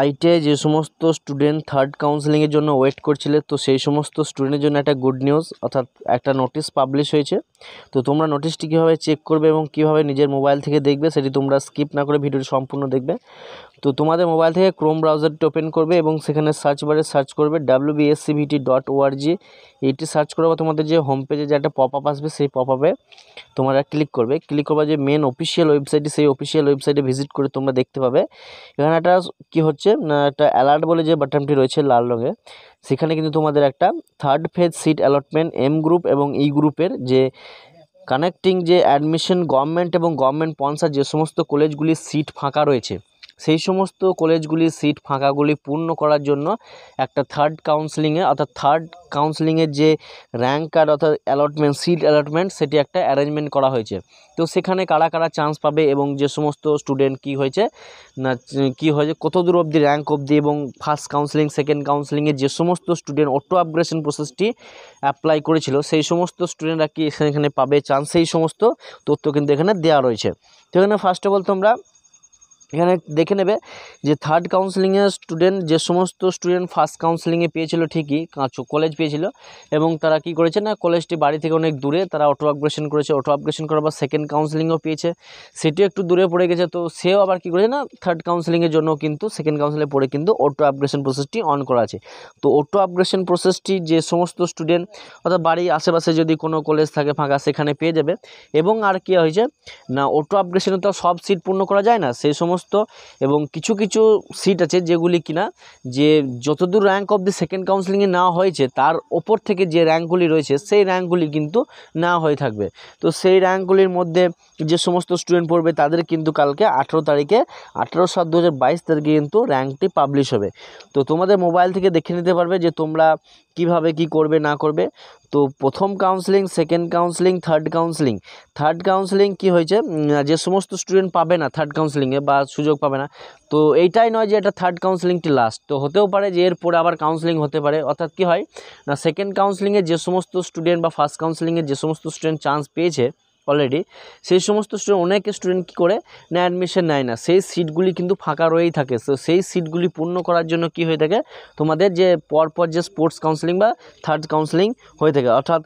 আইটে যে সমস্ত student third কাউন্সেলিংয়ের জন্য ওয়েট করছিলে তো সেই সমস্ত স্টুডেন্টের জন্য একটা গুড নিউজ অর্থাৎ একটা নোটিশ পাবলিশ হয়েছে তো তোমরা নোটিশটি কীভাবে চেক করবে এবং কীভাবে নিজের মোবাইল থেকে দেখবে সেটি তোমরা স্কিপ না করে ভিডিওটি সম্পূর্ণ দেখবে তো তোমাদের মোবাইল থেকে ক্রোম ব্রাউজারটি ওপেন করবে এবং সেখানে সার্চ বারে সার্চ করবে ডাব্লিউবিএসসিভিটি ডট ওআরজি এটি সার্চ করবে তোমাদের যে হোম পেজে যে একটা পপ আপ আসবে সেই পপ আপে তোমরা ক্লিক করবে ক্লিক করবে যে মেন অফিসিয়াল ওয়েবসাইটটি সেই অফিসিয়াল ওয়েবসাইটে ভিজিট করে তোমরা দেখতে পাবে এখানে একটা কী হচ্ছে হচ্ছে একটা অ্যালার্ট বলে যে বাটনটি রয়েছে লাল রঙের সেখানে কিন্তু তোমাদের একটা third phase seat allotment M group এবং ই e গ্রুপের যে কানেক্টিং যে অ্যাডমিশন গভর্নমেন্ট এবং গভর্নমেন্ট স্পন্সার যে সমস্ত কলেজগুলির সিট ফাঁকা রয়েছে সেই সমস্ত কলেজগুলির সিট ফাঁকাগুলি পূর্ণ করার জন্য একটা থার্ড কাউন্সেলিংয়ে অর্থাৎ থার্ড কাউন্সেলিংয়ের যে র্যাঙ্ক কার্ড অর্থাৎ অ্যালটমেন্ট সিট অ্যালটমেন্ট সেটি একটা অ্যারেঞ্জমেন্ট করা হয়েছে তো সেখানে কারা কারা চান্স পাবে এবং যে সমস্ত স্টুডেন্ট কি হয়েছে না কি হয়েছে কত দূর অবধি র্যাঙ্ক অবধি এবং ফার্স্ট কাউন্সেলিং সেকেন্ড কাউন্সিলিংয়ে যে সমস্ত স্টুডেন্ট অটো আপগ্রেশন প্রসেসটি অ্যাপ্লাই করেছিল সেই সমস্ত স্টুডেন্টরা কি এখানে পাবে চান্স সেই সমস্ত তথ্য কিন্তু এখানে দেওয়া রয়েছে তো এখানে ফার্স্ট অফ অল তোমরা এখানে দেখে নেবে যে থার্ড কাউন্সেলিংয়ে স্টুডেন্ট যে সমস্ত স্টুডেন্ট ফার্স্ট কাউন্সেলিংয়ে পেয়েছিল ঠিকই কাঁচো কলেজ পেয়েছিল এবং তারা কি করেছে না কলেজটি বাড়ি থেকে অনেক দূরে তারা অটো আপগ্রেশন করেছে অটো আপগ্রেশন করার পর সেকেন্ড কাউন্সেলিংও পেয়েছে সেটিও একটু দূরে পড়ে গেছে তো সেও আবার কী করেছে না থার্ড কাউন্সেলিংয়ের জন্য কিন্তু সেকেন্ড কাউন্সেলিংয়ে পড়ে কিন্তু অটো আপগ্রেশন প্রসেসটি অন করা আছে তো অটো আপগ্রেশন প্রসেসটি যে সমস্ত স্টুডেন্ট অর্থাৎ বাড়ির আশেপাশে যদি কোনো কলেজ থাকে ফাঁকা সেখানে পেয়ে যাবে এবং আর কি হয়েছে না অটো আপগ্রেশনে তো সব সিট পূর্ণ করা যায় না সেই সমস্ত সমস্ত এবং কিছু কিছু সিট আছে যেগুলি কিনা যে যতদূর র্যাঙ্ক অফ দি সেকেন্ড কাউন্সিলিংয়ে নেওয়া হয়েছে তার ওপর থেকে যে র্যাঙ্কগুলি রয়েছে সেই র্যাঙ্কগুলি কিন্তু না হয়ে থাকবে তো সেই র্যাঙ্কগুলির মধ্যে যে সমস্ত স্টুডেন্ট পড়বে তাদের কিন্তু কালকে আঠেরো তারিখে আঠেরো সাত দু তারিখে কিন্তু র্যাঙ্কটি পাবলিশ হবে তো তোমাদের মোবাইল থেকে দেখে নিতে পারবে যে তোমরা কিভাবে কি করবে না করবে তো প্রথম counselling second counselling third counselling third counselling কি হয়েছে যে সমস্ত স্টুডেন্ট পাবে না থার্ড কাউন্সেলিংয়ে বা সুযোগ পাবে না তো এইটাই নয় যে এটা থার্ড কাউন্সেলিংটি লাস্ট তো হতেও পারে যে এরপরে আবার কাউন্সেলিং হতে পারে অর্থাৎ কি হয় না সেকেন্ড কাউন্সেলিংয়ে যে সমস্ত স্টুডেন্ট বা ফার্স্ট কাউন্সেলিংয়ে যে সমস্ত স্টুডেন্ট চান্স পেয়েছে অলরেডি সেই সমস্ত স্টুডেন্ট অনেক স্টুডেন্ট কী করে না অ্যাডমিশন নেয় না সেই সিটগুলি কিন্তু ফাঁকা রয়েই থাকে তো সেই সিটগুলি পূর্ণ করার জন্য কি হয়ে থাকে তোমাদের যে পরপর যে স্পোর্টস কাউন্সিলিং বা থার্ড কাউন্সিলিং হয়ে থাকে অর্থাৎ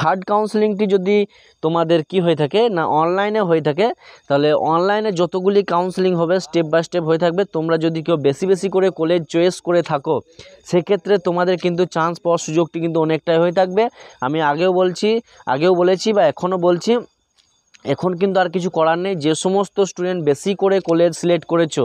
থার্ড কাউন্সেলিংটি যদি তোমাদের কি হয়ে থাকে না অনলাইনে হয়ে থাকে তাহলে অনলাইনে যতগুলি কাউন্সেলিং হবে স্টেপ বাই স্টেপ হয়ে থাকবে তোমরা যদি কেউ বেশি বেশি করে কলেজ চয়েস করে থাকো সেক্ষেত্রে তোমাদের কিন্তু চান্স পাওয়ার সুযোগটি কিন্তু অনেকটাই হয়ে থাকবে আমি আগেও বলছি আগেও বলেছি বা এখনও বলছি এখন কিন্তু আর কিছু করার নেই যে সমস্ত স্টুডেন্ট বেশি করে কলেজ সিলেক্ট করেছো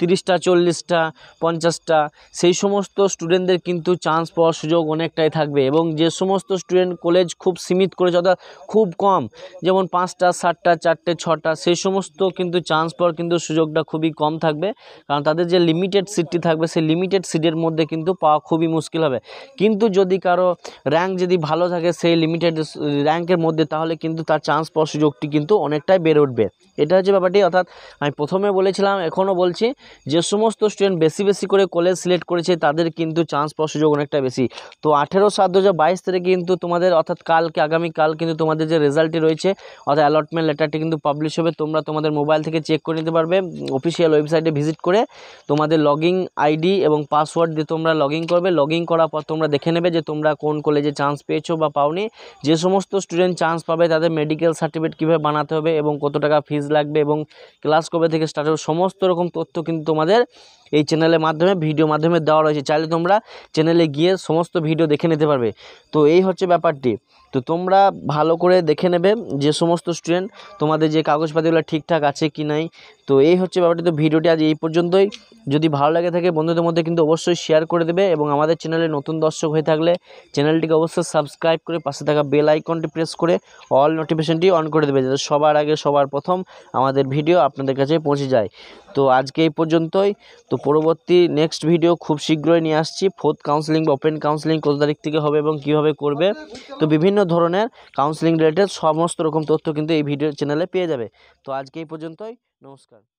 তিরিশটা চল্লিশটা পঞ্চাশটা সেই সমস্ত স্টুডেন্টদের কিন্তু চান্স পাওয়ার সুযোগ অনেকটাই থাকবে এবং যে সমস্ত স্টুডেন্ট কলেজ খুব সীমিত করেছে অর্থাৎ খুব কম যেমন পাঁচটা সাতটা চারটে ছটা সেই সমস্ত কিন্তু চান্স পাওয়ার কিন্তু সুযোগটা খুবই কম থাকবে কারণ তাদের যে লিমিটেড সিটটি থাকবে সেই লিমিটেড সিটের মধ্যে কিন্তু পাওয়া খুবই মুশকিল হবে কিন্তু যদি কারো র্যাঙ্ক যদি ভালো থাকে সেই লিমিটেড র্যাঙ্কের মধ্যে তাহলে কিন্তু তার চান্স পাওয়ার সুযোগটি কিন্তু অনেকটাই বেড়ে উঠবে এটা হচ্ছে ব্যাপারটি অর্থাৎ আমি প্রথমে বলেছিলাম এখনও বলছি যে সমস্ত স্টুডেন্ট বেশি বেশি করে কলেজ সিলেক্ট করেছে তাদের কিন্তু চান্স পাওয়ার সুযোগ অনেকটা বেশি তো আঠেরো সাত দু তারিখে কিন্তু তোমাদের অর্থাৎ কালকে আগামীকাল কিন্তু তোমাদের যে রেজাল্টটি রয়েছে অর্থাৎ অ্যালটমেন্ট লেটারটি কিন্তু পাবলিশ হবে তোমরা তোমাদের মোবাইল থেকে চেক করে নিতে পারবে অফিসিয়াল ওয়েবসাইটে ভিজিট করে তোমাদের লগিং আইডি এবং পাসওয়ার্ড দিয়ে তোমরা লগিং করবে লগিং করার পর তোমরা দেখে নেবে যে তোমরা কোন কলেজে চান্স পেয়েছো বা পাওনি যে সমস্ত স্টুডেন্ট চান্স পাবে তাদের মেডিকেল সার্টিফিকেট কীভাবে বানাতে হবে এবং কত টাকা ফিজ লাগবে এবং ক্লাস কবে থেকে স্টার্ট হবে সমস্ত রকম তথ্য কিন্তু তোমাদের এই চ্যানেলের মাধ্যমে ভিডিও মাধ্যমে দেওয়া রয়েছে চাইলে তোমরা চ্যানেলে গিয়ে সমস্ত ভিডিও দেখে নিতে পারবে তো এই হচ্ছে ব্যাপারটি তো তোমরা ভালো করে দেখে নেবে যে সমস্ত স্টুডেন্ট তোমাদের যে কাগজপাতিগুলো ঠিকঠাক আছে কি নাই তো এই হচ্ছে ব্যাপারটি তো ভিডিওটি আজ এই পর্যন্তই যদি ভালো লাগে থাকে বন্ধুদের মধ্যে কিন্তু অবশ্যই শেয়ার করে দেবে এবং আমাদের চ্যানেলে নতুন দর্শক হয়ে থাকলে চ্যানেলটিকে অবশ্যই সাবস্ক্রাইব করে পাশে থাকা বেল আইকনটি প্রেস করে অল নোটিফিকেশনটি অন করে দেবে যাতে সবার আগে সবার প্রথম আমাদের ভিডিও আপনাদের কাছে পৌঁছে যায় তো আজকে এই পর্যন্তই তো পরবর্তী নেক্সট ভিডিও খুব শীঘ্রই নিয়ে আসছি ফোর্থ কাউন্সিলিং বা ওপেন কাউন্সিলিং কত তারিখ থেকে হবে এবং কীভাবে করবে তো বিভিন্ন ধরনের কাউন্সিলিং রিলেটেড সমস্ত রকম তথ্য কিন্তু এই ভিডিও চ্যানেলে পেয়ে যাবে তো আজকে এই পর্যন্তই নমস্কার